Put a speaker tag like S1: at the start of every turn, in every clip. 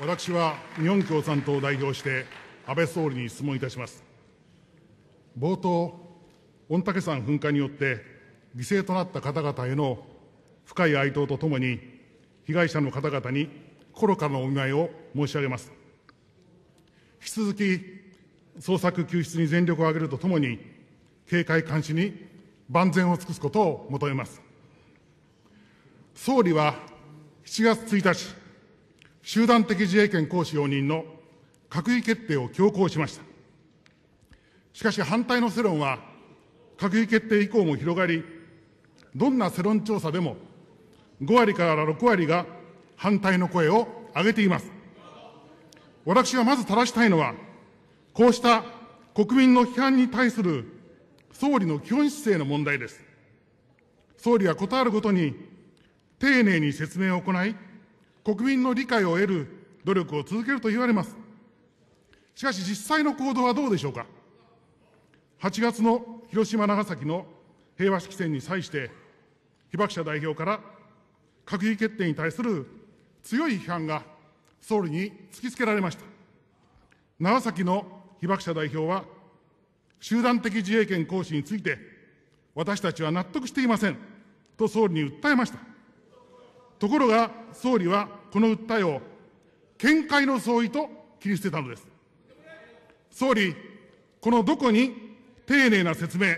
S1: 私は日本共産党を代表して安倍総理に質問いたします。冒頭、御嶽山噴火によって犠牲となった方々への深い哀悼とともに、被害者の方々に心からのお見舞いを申し上げます。引き続き、捜索救出に全力を挙げるとともに、警戒監視に万全を尽くすことを求めます。総理は7月1日、集団的自衛権行使容認の閣議決定を強行しました。しかし反対の世論は、閣議決定以降も広がり、どんな世論調査でも5割から6割が反対の声を上げています。私がまず正したいのは、こうした国民の批判に対する総理の基本姿勢の問題です。総理はことあるごとに丁寧に説明を行い、国民の理解を得る努力を続けると言われます。しかし実際の行動はどうでしょうか。8月の広島・長崎の平和式典に際して、被爆者代表から閣議決定に対する強い批判が総理に突きつけられました。長崎の被爆者代表は、集団的自衛権行使について、私たちは納得していませんと総理に訴えました。ところが、総理はこの訴えを、見解の相違と切り捨てたのです。総理、このどこに丁寧な説明、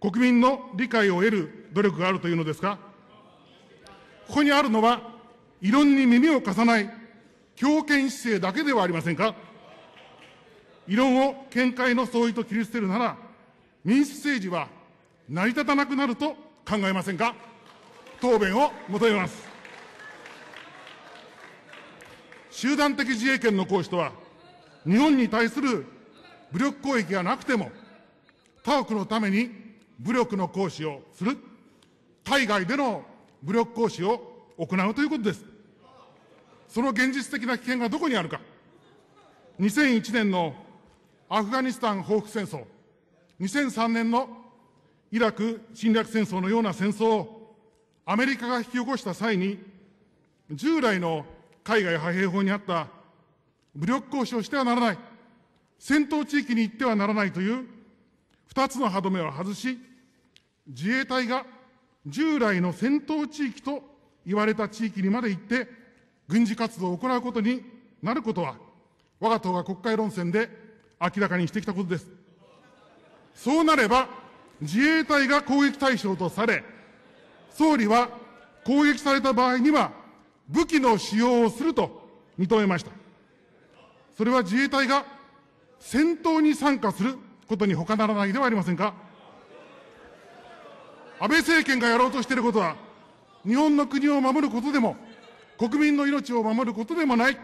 S1: 国民の理解を得る努力があるというのですかここにあるのは、異論に耳を貸さない強権姿勢だけではありませんか異論を見解の相違と切り捨てるなら、民主政治は成り立たなくなると考えませんか答弁を求めます。集団的自衛権の行使とは、日本に対する武力攻撃がなくても、他国のために武力の行使をする、海外での武力行使を行うということです。その現実的な危険がどこにあるか。2001年のアフガニスタン報復戦争、2003年のイラク侵略戦争のような戦争をアメリカが引き起こした際に、従来の海外派兵法にあった武力行使をしてはならない、戦闘地域に行ってはならないという2つの歯止めを外し、自衛隊が従来の戦闘地域と言われた地域にまで行って軍事活動を行うことになることは、我が党が国会論戦で明らかにしてきたことです。そうなれば、自衛隊が攻撃対象とされ、総理は攻撃された場合には、武器の使用をすると認めました。それは自衛隊が戦闘に参加することに他ならないではありませんか。安倍政権がやろうとしていることは、日本の国を守ることでも、国民の命を守ることでもない、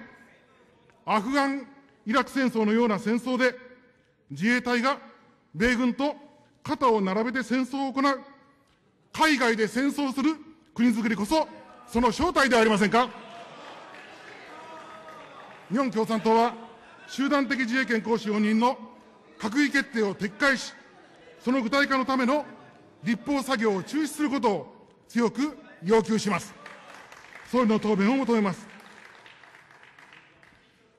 S1: アフガン・イラク戦争のような戦争で、自衛隊が米軍と肩を並べて戦争を行う、海外で戦争する国づくりこそ、その正体ではありませんか。日本共産党は、集団的自衛権行使容認の閣議決定を撤回し、その具体化のための立法作業を中止することを強く要求します。総理の答弁を求めます。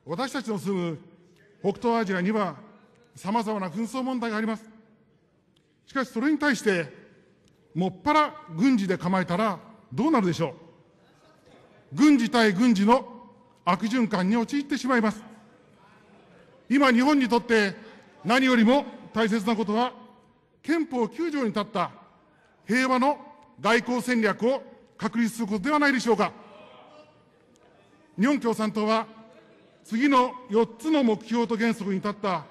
S1: 私たちの住む北東アジアには、さまざまな紛争問題があります。しかし、それに対して、もっぱら軍事で構えたらどうなるでしょう。軍事対軍事の悪循環に陥ってしまいます。今、日本にとって何よりも大切なことは、憲法9条に立った平和の外交戦略を確立することではないでしょうか。日本共産党は、次の4つの目標と原則に立った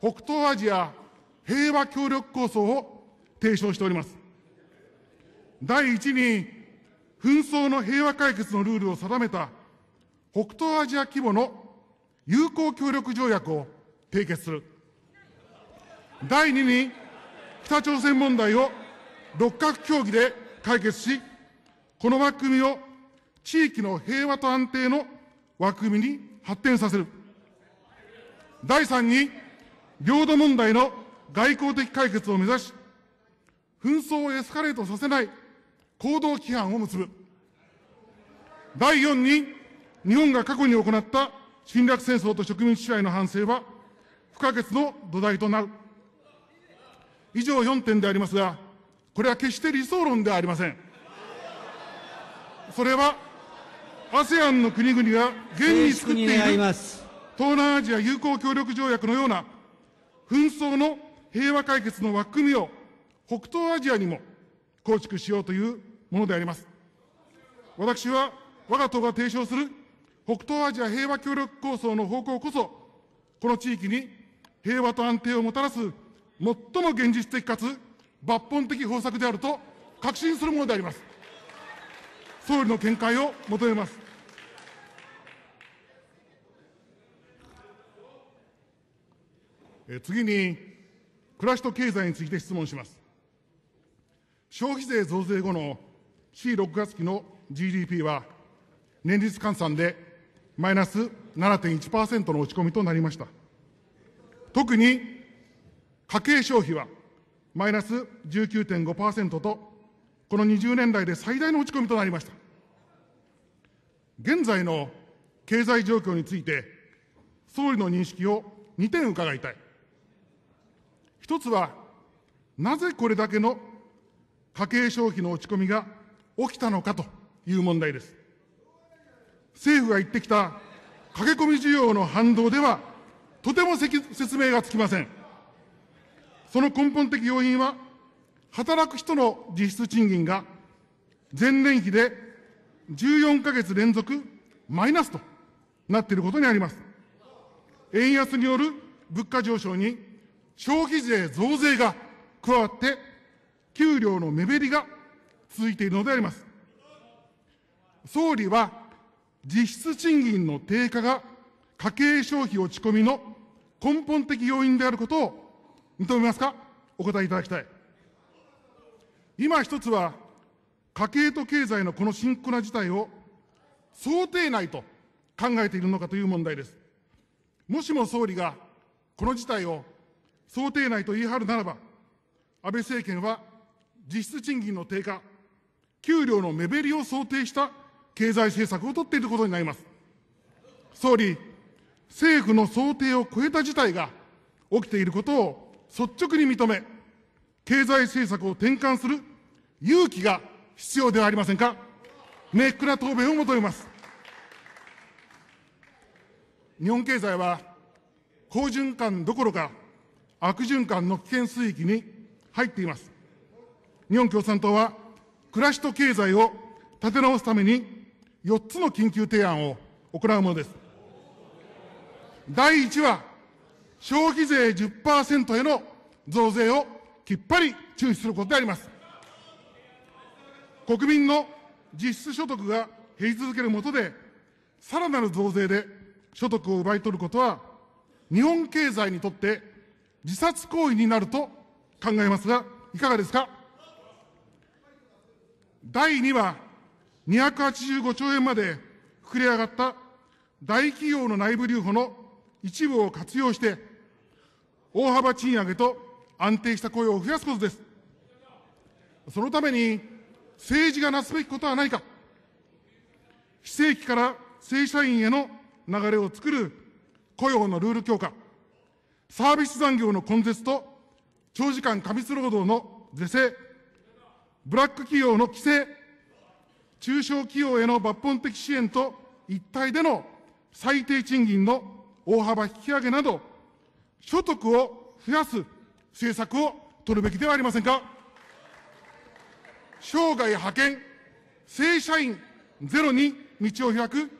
S1: 北東アジア平和協力構想を提唱しております。第1に紛争の平和解決のルールを定めた北東アジア規模の友好協力条約を締結する。第2に、北朝鮮問題を六角協議で解決し、この枠組みを地域の平和と安定の枠組みに発展させる。第3に、領土問題の外交的解決を目指し、紛争をエスカレートさせない行動規範を結ぶ。第4に、日本が過去に行った侵略戦争と植民地支配の反省は、不可欠の土台となる。以上4点でありますが、これは決して理想論ではありません。それは、ASEAN の国々が現に作っている東南アジア友好協力条約のような紛争の平和解決の枠組みを北東アジアにも構築しようというものであります。私は我が党が提唱する北東アジア平和協力構想の方向こそ、この地域に平和と安定をもたらす最も現実的かつ抜本的方策であると確信するものであります。総理の見解を求めます。え次に、暮らしと経済について質問します。消費税増税後の C6 月期の GDP は、年率換算でマイナス7.1%の落ち込みとなりました。特に家計消費はマイナス19.5%と、この20年来で最大の落ち込みとなりました。現在の経済状況について、総理の認識を2点伺いたい。一つは、なぜこれだけの家計消費の落ち込みが起きたのかという問題です。政府が言ってきた駆け込み需要の反動では、とても説明がつきません。その根本的要因は、働く人の実質賃金が前年比で14ヶ月連続マイナスとなっていることにあります。円安による物価上昇に消費税増税が加わって、給料の目減りが続いているのであります。総理は、実質賃金の低下が家計消費落ち込みの根本的要因であることを認めますかお答えいただきたい。今一つは、家計と経済のこの深刻な事態を想定内と考えているのかという問題です。もしも総理がこの事態を想定内と言い張るならば、安倍政権は実質賃金の低下、給料の目減りを想定した経済政策をとっていることになります。総理、政府の想定を超えた事態が起きていることを率直に認め、経済政策を転換する勇気が必要ではありませんか。明確な答弁を求めます。日本経済は好循環どころか悪循環の危険水域に入っています。日本共産党は暮らしと経済を立て直すために、4つの緊急提案を行うものです。第1は、消費税10%への増税をきっぱり中止することであります。国民の実質所得が減り続けるもとで、さらなる増税で所得を奪い取ることは、日本経済にとって自殺行為になると考えますが、いかがですか。第2は、285兆円まで膨れ上がった大企業の内部留保の一部を活用して、大幅賃上げと安定した雇用を増やすことです。そのために、政治がなすべきことはないか。非正規から正社員への流れを作る雇用のルール強化、サービス残業の根絶と長時間過密労働の是正、ブラック企業の規制、中小企業への抜本的支援と一体での最低賃金の大幅引き上げなど、所得を増やす政策を取るべきではありませんか。生涯派遣、正社員ゼロに道を開く、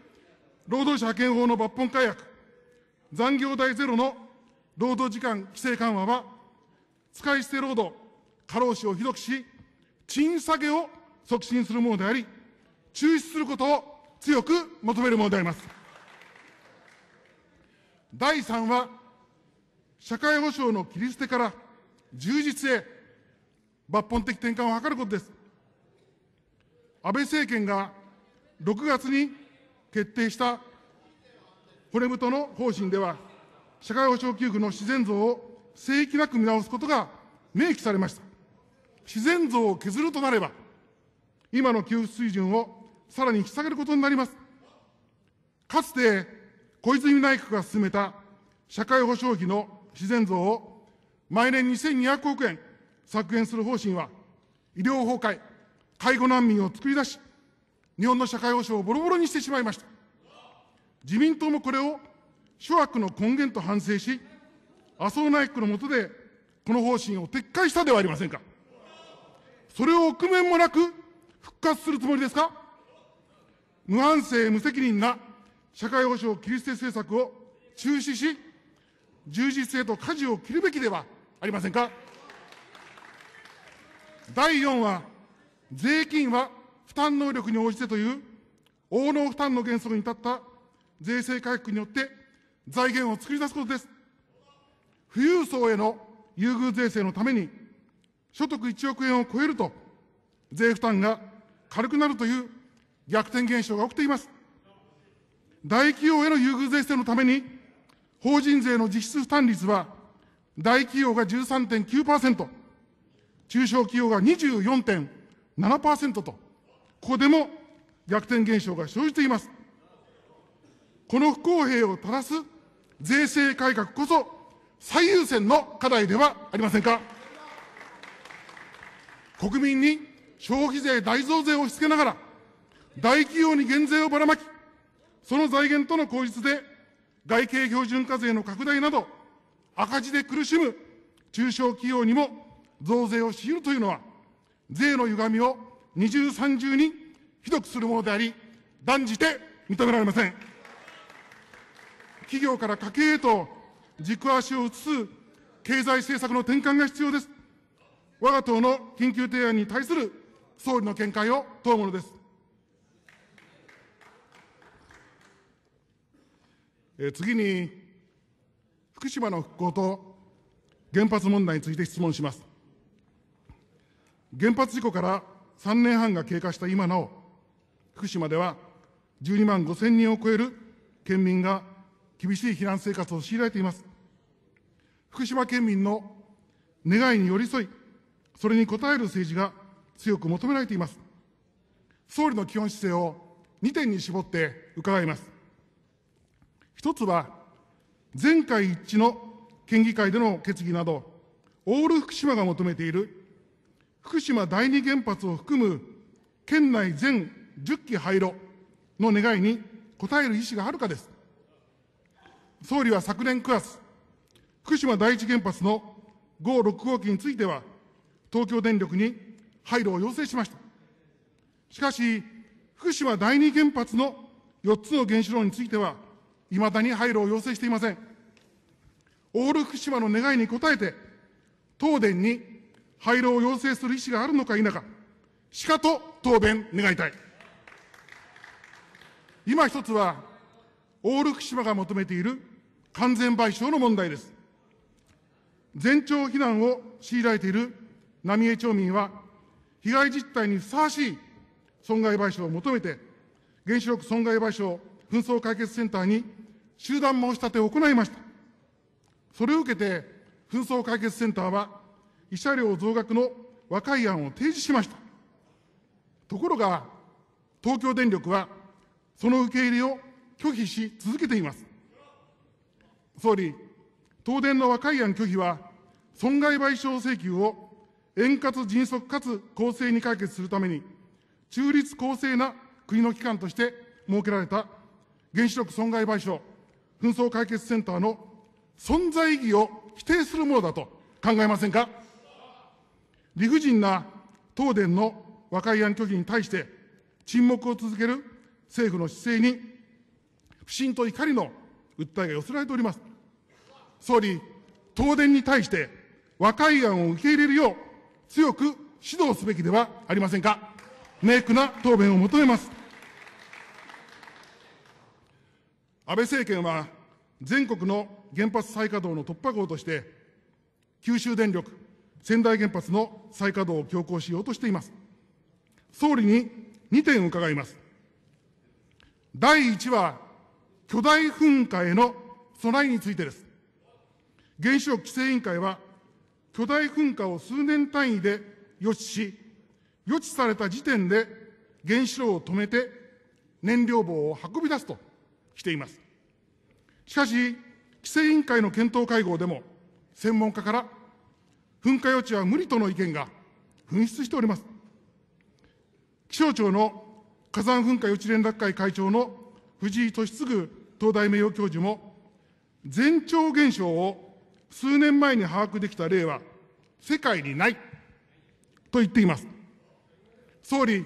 S1: 労働者派遣法の抜本改悪、残業代ゼロの労働時間規制緩和は、使い捨て労働、過労死をひどくし、賃下げを促進するものであり、中止することを強く求めるものであります。第3は、社会保障の切り捨てから充実へ抜本的転換を図ることです。安倍政権が6月に決定した骨太の方針では、社会保障給付の自然増を正規なく見直すことが明記されました。自然増を削るとなれば、今の給付水準をさらに引き下げることになります。かつて、小泉内閣が進めた社会保障費の自然増を毎年2200億円削減する方針は、医療崩壊、介護難民を作り出し、日本の社会保障をボロボロにしてしまいました。自民党もこれを諸悪の根源と反省し、麻生内閣の下でこの方針を撤回したではありませんか。それを臆面もなく復活するつもりですか無安静、無責任な社会保障切り捨て政策を中止し、充実性と舵を切るべきではありませんか。第4は、税金は負担能力に応じてという、応能負担の原則に立った税制改革によって財源を作り出すことです。富裕層への優遇税制のために、所得1億円を超えると、税負担が軽くなるという逆転現象が起きています。大企業への優遇税制のために、法人税の実質負担率は、大企業が13.9%、中小企業が24.7%と、ここでも逆転現象が生じています。この不公平を正す税制改革こそ最優先の課題ではありませんか。国民に消費税大増税を押し付けながら、大企業に減税をばらまき、その財源との口実で、外形標準課税の拡大など、赤字で苦しむ中小企業にも増税を強いるというのは、税の歪みを二重三重にひどくするものであり、断じて認められません。企業から家計へと軸足を移す経済政策の転換が必要です。我が党の緊急提案に対する総理の見解を問うものです。え次に、福島の復興と原発問題について質問します。原発事故から3年半が経過した今なお、福島では12万5千人を超える県民が厳しい避難生活を強いられています。福島県民の願いに寄り添い、それに応える政治が強く求められています。総理の基本姿勢を2点に絞って伺います。一つは、全会一致の県議会での決議など、オール福島が求めている福島第二原発を含む県内全10基廃炉の願いに応える意思があるかです。総理は昨年9月、福島第一原発の5、6号機については、東京電力に配慮を要請しました。しかし、福島第二原発の4つの原子炉については、いまだに配慮を要請していません。オール福島の願いに応えて、東電に廃炉を要請する意思があるのか否か、しかと答弁願いたい。今一つは、オール福島が求めている完全賠償の問題です。全庁避難を強いられている浪江町民は、被害実態にふさわしい損害賠償を求めて、原子力損害賠償紛争解決センターに集団申し立てを行いました。それを受けて、紛争解決センターは、慰謝料増額の和解案を提示しました。ところが、東京電力は、その受け入れを拒否し続けています。総理、東電の和解案拒否は、損害賠償請求を円滑迅速かつ公正に解決するために、中立公正な国の機関として設けられた原子力損害賠償紛争解決センターの存在意義を否定するものだと考えませんか理不尽な東電の和解案拒否に対して沈黙を続ける政府の姿勢に不信と怒りの訴えが寄せられております。総理、東電に対して和解案を受け入れるよう強く指導すべきではありませんか。明確な答弁を求めます。安倍政権は全国の原発再稼働の突破口として、九州電力、仙台原発の再稼働を強行しようとしています。総理に2点伺います。第1は、巨大噴火への備えについてです。原子力規制委員会は巨大噴火を数年単位で予知し、予知された時点で原子炉を止めて燃料棒を運び出すとしています。しかし、規制委員会の検討会合でも、専門家から噴火予知は無理との意見が噴出しております。気象庁の火山噴火予知連絡会会長の藤井敏嗣東大名誉教授も、前兆現象を数年前に把握できた例は、世界にないと言っています。総理、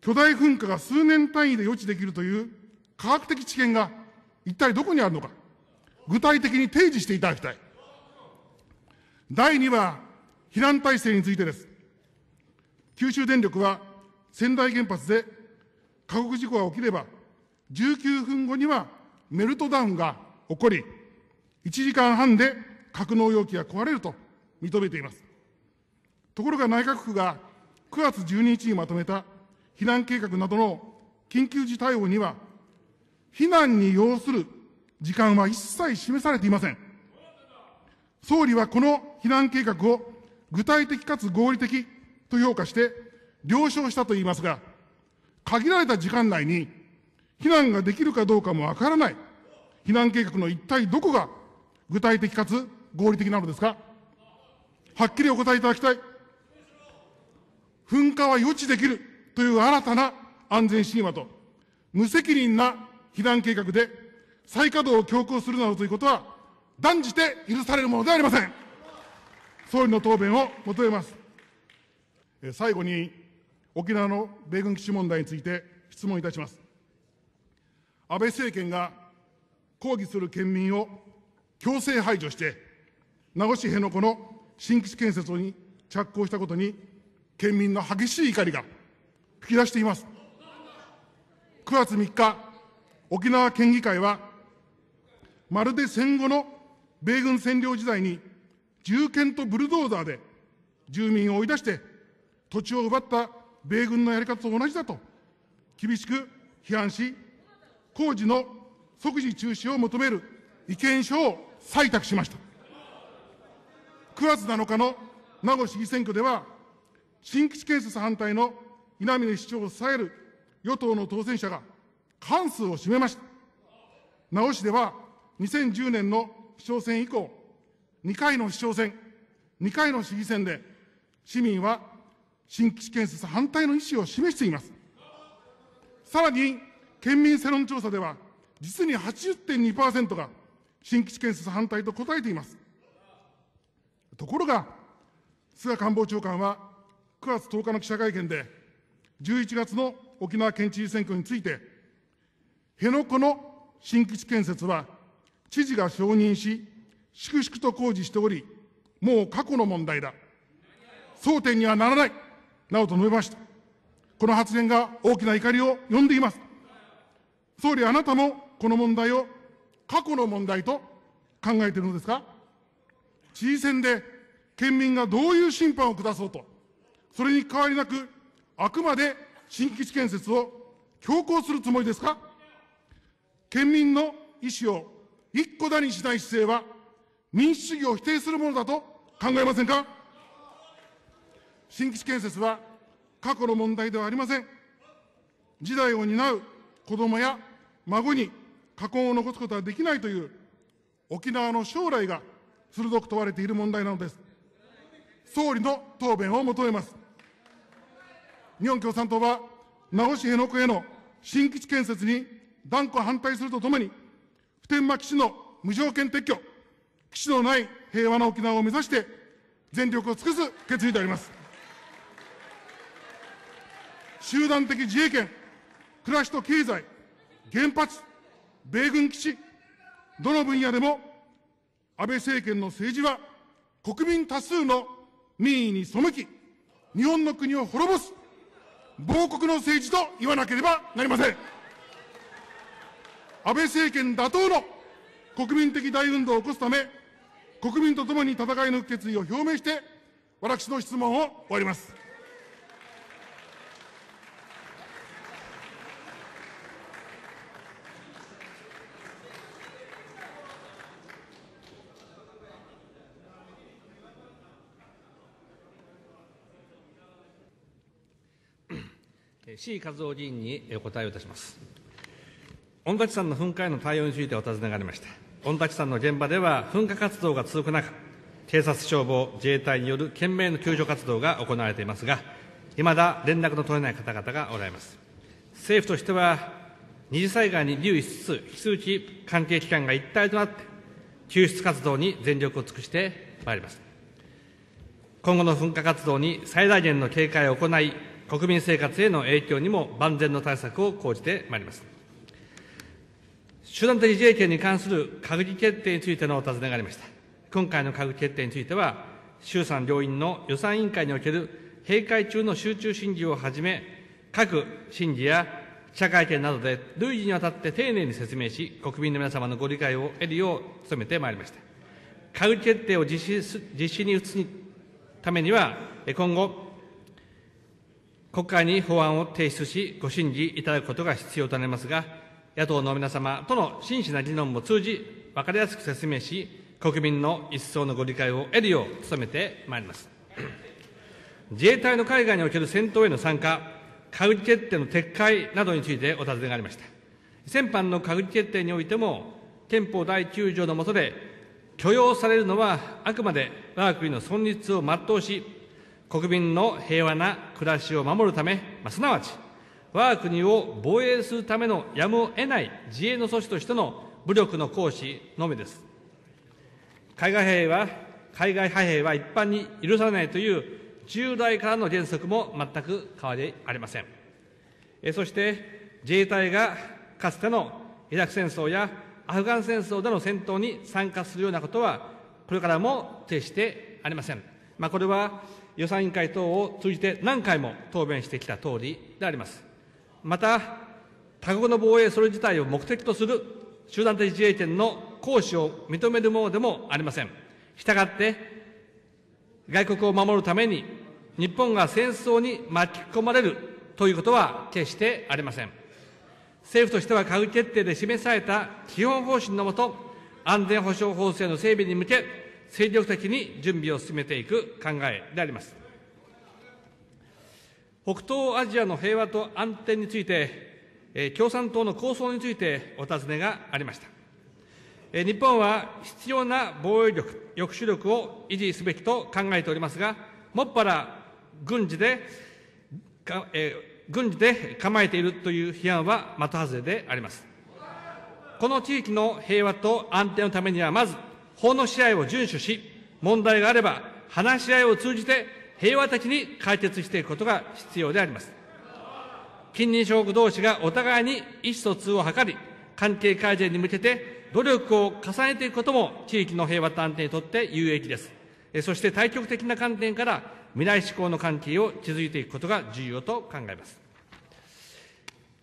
S1: 巨大噴火が数年単位で予知できるという科学的知見が一体どこにあるのか、具体的に提示していただきたい。第2は、避難体制についてです。九州電力は仙台原発で過酷事故が起きれば、19分後にはメルトダウンが起こり、1時間半で格納容器が壊れると認めています。ところが内閣府が9月12日にまとめた避難計画などの緊急時対応には、避難に要する時間は一切示されていません。総理はこの避難計画を具体的かつ合理的と評価して了承したと言いますが、限られた時間内に避難ができるかどうかもわからない避難計画の一体どこが具体的かつ合理的なのですかはっきりお答えいただきたい。噴火は予知できるという新たな安全神話と、無責任な避難計画で再稼働を強行するなどということは、断じて許されるものではありません。総理の答弁を求めます。最後に、沖縄の米軍基地問題について質問いたします。安倍政権が抗議する県民を強制排除して、名護市辺野古の新基地建設に着工したことに、県民の激しい怒りが吹き出しています。9月3日、沖縄県議会は、まるで戦後の米軍占領時代に、銃剣とブルドーザーで住民を追い出して、土地を奪った米軍のやり方と同じだと、厳しく批判し、工事の即時中止を求める意見書を採択しました。9月7日の名護市議選挙では、新基地建設反対の稲峰市長を支える与党の当選者が半数を占めました。名護市では、2010年の市長選以降、2回の市長選、2回の市議選で、市民は新基地建設反対の意思を示しています。さらに、県民世論調査では、実に80.2%が新基地建設反対と答えています。ところが、菅官房長官は9月10日の記者会見で、11月の沖縄県知事選挙について、辺野古の新基地建設は、知事が承認し、粛々と工事しており、もう過去の問題だ。争点にはならない。などと述べました。この発言が大きな怒りを呼んでいます。総理、あなたもこの問題を過去の問題と考えているのですか知事選で県民がどういう審判を下そうと、それに変わりなく、あくまで新基地建設を強行するつもりですか県民の意思を一個だにしない姿勢は、民主主義を否定するものだと考えませんか新基地建設は過去の問題ではありません。時代を担う子供や孫に禍根を残すことはできないという沖縄の将来が鋭く問われている問題なのです。総理の答弁を求めます。日本共産党は名護市辺野古への新基地建設に断固反対するとともに、普天間基地の無条件撤去、基地のない平和な沖縄を目指して全力を尽くす決意であります。集団的自衛権、暮らしと経済、原発、米軍基地、どの分野でも安倍政権の政治は国民多数の民意に背き、日本の国を滅ぼす亡国の政治と言わなければなりません。安倍政権打倒の国民的大運動を起こすため、国民と共に戦い抜く決意を表明して、私の質問を終わります。
S2: C 和夫議員にお答えをいたします御嶽山の噴火への対応についてお尋ねがありました御嶽山の現場では噴火活動が続く中警察消防自衛隊による懸命の救助活動が行われていますがいまだ連絡の取れない方々がおられます政府としては二次災害に留意しつつ引き続き関係機関が一体となって救出活動に全力を尽くしてまいります今後の噴火活動に最大限の警戒を行い国民生活への影響にも万全の対策を講じてまいります。集団的自衛権に関する閣議決定についてのお尋ねがありました。今回の閣議決定については、衆参両院の予算委員会における閉会中の集中審議をはじめ、各審議や記者会見などで累次にわたって丁寧に説明し、国民の皆様のご理解を得るよう努めてまいりました。閣議決定を実施実施に移すためには、今後、国会に法案を提出し、ご審議いただくことが必要となりますが、野党の皆様との真摯な議論も通じ、分かりやすく説明し、国民の一層のご理解を得るよう努めてまいります。自衛隊の海外における戦闘への参加、閣議決定の撤回などについてお尋ねがありました。先般の閣議決定においても、憲法第9条の下で、許容されるのはあくまで我が国の存立を全うし、国民の平和な暮らしを守るため、まあ、すなわち、我が国を防衛するためのやむを得ない自衛の措置としての武力の行使のみです。海外兵は、海外派兵は一般に許されないという従来からの原則も全く変わりありません。えそして、自衛隊がかつてのイラク戦争やアフガン戦争での戦闘に参加するようなことは、これからも決してありません。まあ、これは予算委員会等を通じて何回も答弁してきた通りであります。また、他国の防衛それ自体を目的とする集団的自衛権の行使を認めるものでもありません。したがって、外国を守るために日本が戦争に巻き込まれるということは決してありません。政府としては閣議決定で示された基本方針のもと、安全保障法制の整備に向け、精力的に準備を進めていく考えであります。北東アジアの平和と安定について、共産党の構想についてお尋ねがありました。日本は必要な防衛力、抑止力を維持すべきと考えておりますが、もっぱら軍事で、え軍事で構えているという批判は的外れであります。この地域の平和と安定のためには、まず法の支配を遵守し、問題があれば話し合いを通じて平和的に解決していくことが必要であります。近隣諸国同士がお互いに意思疎通を図り、関係改善に向けて努力を重ねていくことも地域の平和と安定にとって有益です。そして対極的な観点から未来志向の関係を築いていくことが重要と考えます。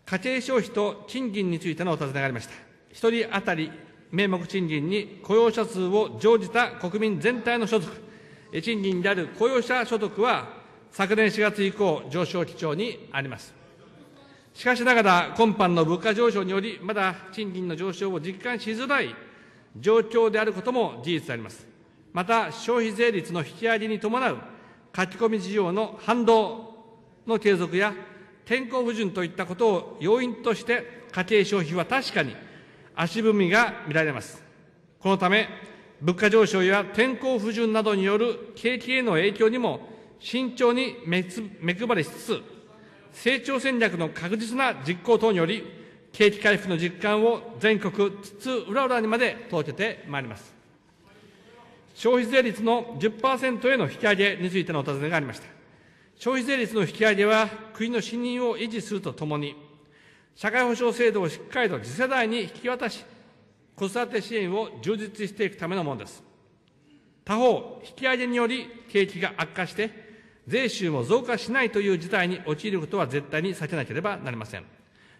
S2: 家計消費と賃金についてのお尋ねがありました。一人当たり名目賃金に雇用者数を乗じた国民全体の所得、賃金である雇用者所得は、昨年4月以降、上昇基調にあります。しかしながら、今般の物価上昇により、まだ賃金の上昇を実感しづらい状況であることも事実であります。また、消費税率の引き上げに伴う書き込み事要の反動の継続や、天候不順といったことを要因として、家計消費は確かに足踏みが見られます。このため、物価上昇や天候不順などによる景気への影響にも慎重に目配りしつつ、成長戦略の確実な実行等により、景気回復の実感を全国津々浦々にまで届けてまいります。消費税率の10%への引き上げについてのお尋ねがありました。消費税率の引き上げは、国の信任を維持するとともに、社会保障制度をしっかりと次世代に引き渡し、子育て支援を充実していくためのものです。他方、引き上げにより景気が悪化して、税収も増加しないという事態に陥ることは絶対に避けなければなりません。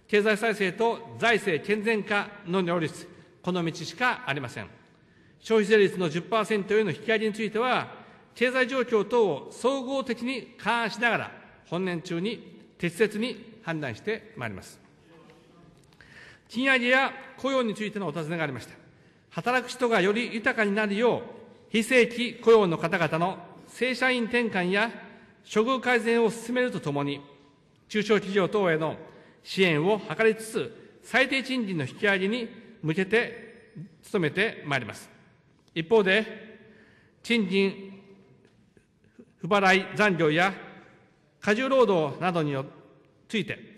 S2: 経済再生と財政健全化の両立、この道しかありません。消費税率の10%への引き上げについては、経済状況等を総合的に勘案しながら、本年中に適切に判断してまいります。賃上げや雇用についてのお尋ねがありました。働く人がより豊かになるよう、非正規雇用の方々の正社員転換や処遇改善を進めるとともに、中小企業等への支援を図りつつ、最低賃金の引き上げに向けて努めてまいります。一方で、賃金不払い残業や過重労働などについて、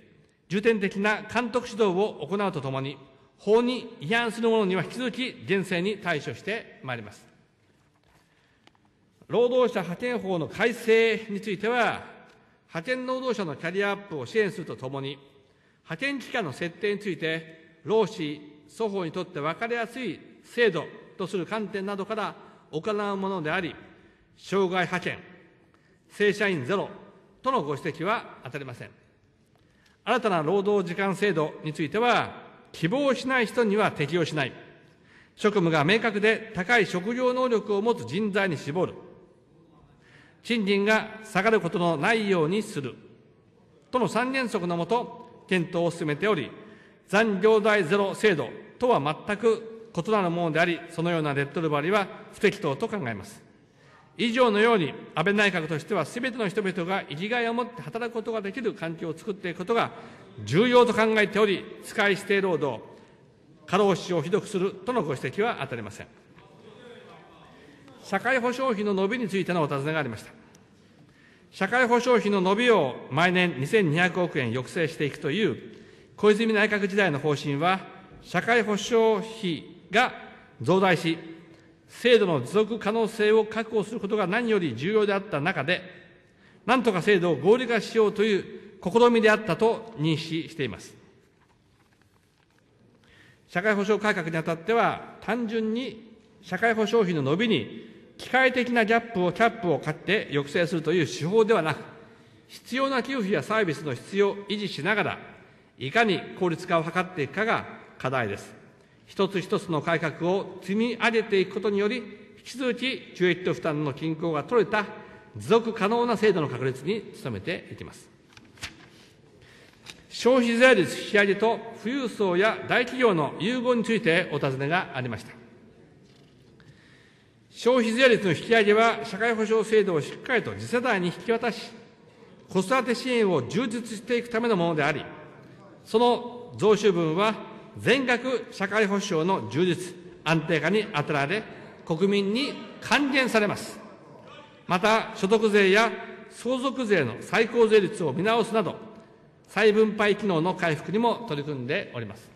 S2: 重点的な監督指導を行うとともに、法に違反する者には引き続き厳正に対処してまいります。労働者派遣法の改正については、派遣労働者のキャリアアップを支援するとともに、派遣期間の設定について、労使双方にとって分かりやすい制度とする観点などから行うものであり、障害派遣、正社員ゼロとのご指摘は当たりません。新たな労働時間制度については、希望しない人には適用しない。職務が明確で高い職業能力を持つ人材に絞る。賃金が下がることのないようにする。との三原則のもと、検討を進めており、残業代ゼロ制度とは全く異なるものであり、そのようなレッドルバリは不適当と考えます。以上のように安倍内閣としては全ての人々が生きがいを持って働くことができる環境を作っていくことが重要と考えており、使い指定労働、過労死をひどくするとのご指摘は当たりません。社会保障費の伸びについてのお尋ねがありました。社会保障費の伸びを毎年2200億円抑制していくという小泉内閣時代の方針は、社会保障費が増大し、制度の持続可能性を確保することが何より重要であった中で、なんとか制度を合理化しようという試みであったと認識しています。社会保障改革にあたっては、単純に社会保障費の伸びに機械的なギャップを、キャップを買って抑制するという手法ではなく、必要な給付やサービスの必要を維持しながら、いかに効率化を図っていくかが課題です。一つ一つの改革を積み上げていくことにより、引き続き中越と負担の均衡が取れた持続可能な制度の確立に努めていきます。消費税率引き上げと富裕層や大企業の融合についてお尋ねがありました。消費税率の引き上げは社会保障制度をしっかりと次世代に引き渡し、子育て支援を充実していくためのものであり、その増収分は全額社会保障の充実、安定化に当てられ、国民に還元されます。また、所得税や相続税の最高税率を見直すなど、再分配機能の回復にも取り組んでおります。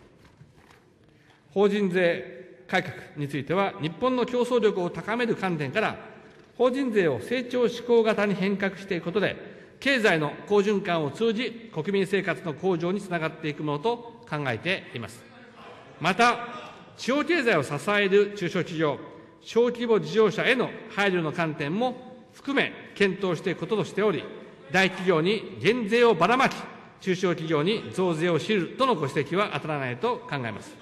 S2: 法人税改革については、日本の競争力を高める観点から、法人税を成長志向型に変革していくことで、経済の好循環を通じ、国民生活の向上につながっていくものと考えています。また、地方経済を支える中小企業、小規模事業者への配慮の観点も含め検討していくこととしており、大企業に減税をばらまき、中小企業に増税を知るとのご指摘は当たらないと考えます。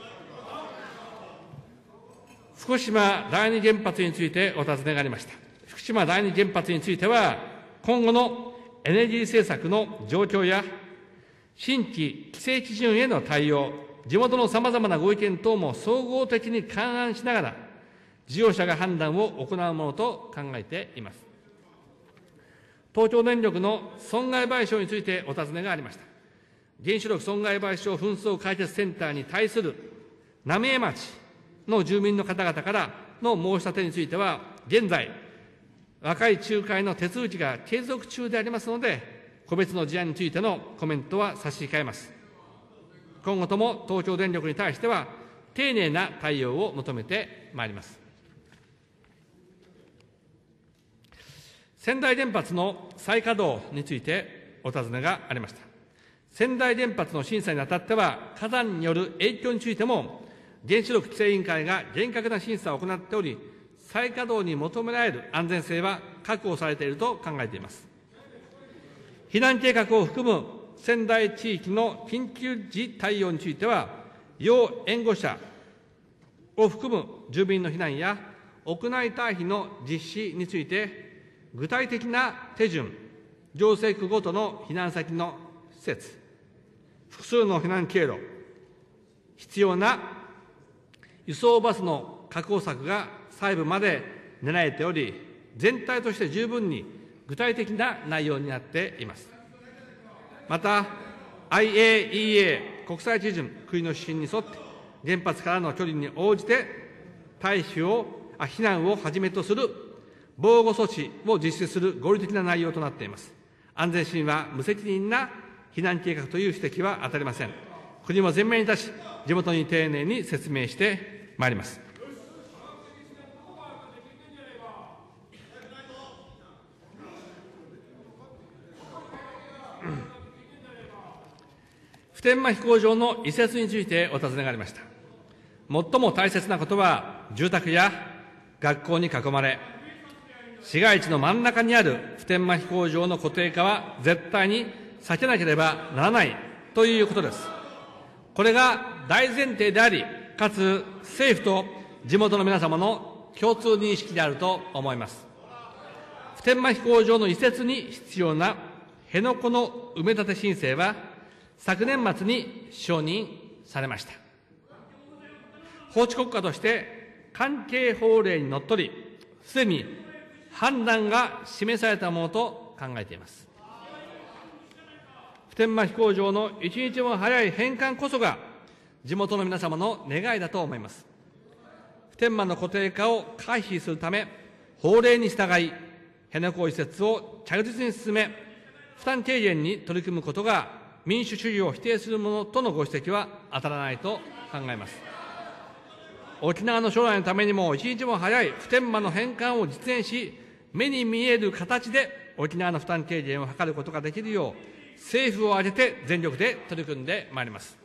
S2: 福島第二原発についてお尋ねがありました。福島第二原発については、今後のエネルギー政策の状況や、新規規制基準への対応、地元の様々なご意見等も総合的に勘案しながら、事業者が判断を行うものと考えています。東京電力の損害賠償についてお尋ねがありました。原子力損害賠償紛争解決センターに対する浪江町の住民の方々からの申し立てについては、現在、和解仲介の手続きが継続中でありますので、個別の事案についてのコメントは差し控えます。今後とも東京電力に対しては、丁寧な対応を求めてまいります。仙台原発の再稼働についてお尋ねがありました。仙台原発の審査にあたっては、火山による影響についても、原子力規制委員会が厳格な審査を行っており、再稼働に求められる安全性は確保されていると考えています。避難計画を含む仙台地域の緊急時対応については、要援護者を含む住民の避難や屋内退避の実施について、具体的な手順、行政区ごとの避難先の施設、複数の避難経路、必要な輸送バスの確保策が細部まで狙らており、全体として十分に具体的な内容になっています。また IAEA 国際基準国の指針に沿って原発からの距離に応じて退避をあ避難をはじめとする防護措置を実施する合理的な内容となっています安全神は無責任な避難計画という指摘は当たりません国も前面に立ち地元に丁寧に説明してまいります天間飛行場の移設についてお尋ねがありました。最も大切なことは、住宅や学校に囲まれ、市街地の真ん中にある普天間飛行場の固定化は絶対に避けなければならないということです。これが大前提であり、かつ政府と地元の皆様の共通認識であると思います。普天間飛行場の移設に必要な辺野古の埋め立て申請は、昨年末に承認されました。法治国家として関係法令にのっとり、すでに判断が示されたものと考えています。普天間飛行場の一日も早い返還こそが、地元の皆様の願いだと思います。普天間の固定化を回避するため、法令に従い、辺野古移設を着実に進め、負担軽減に取り組むことが民主主義を否定するものとのご指摘は当たらないと考えます。沖縄の将来のためにも一日も早い普天間の返還を実現し、目に見える形で沖縄の負担軽減を図ることができるよう、政府を挙げて全力で取り組んでまいります。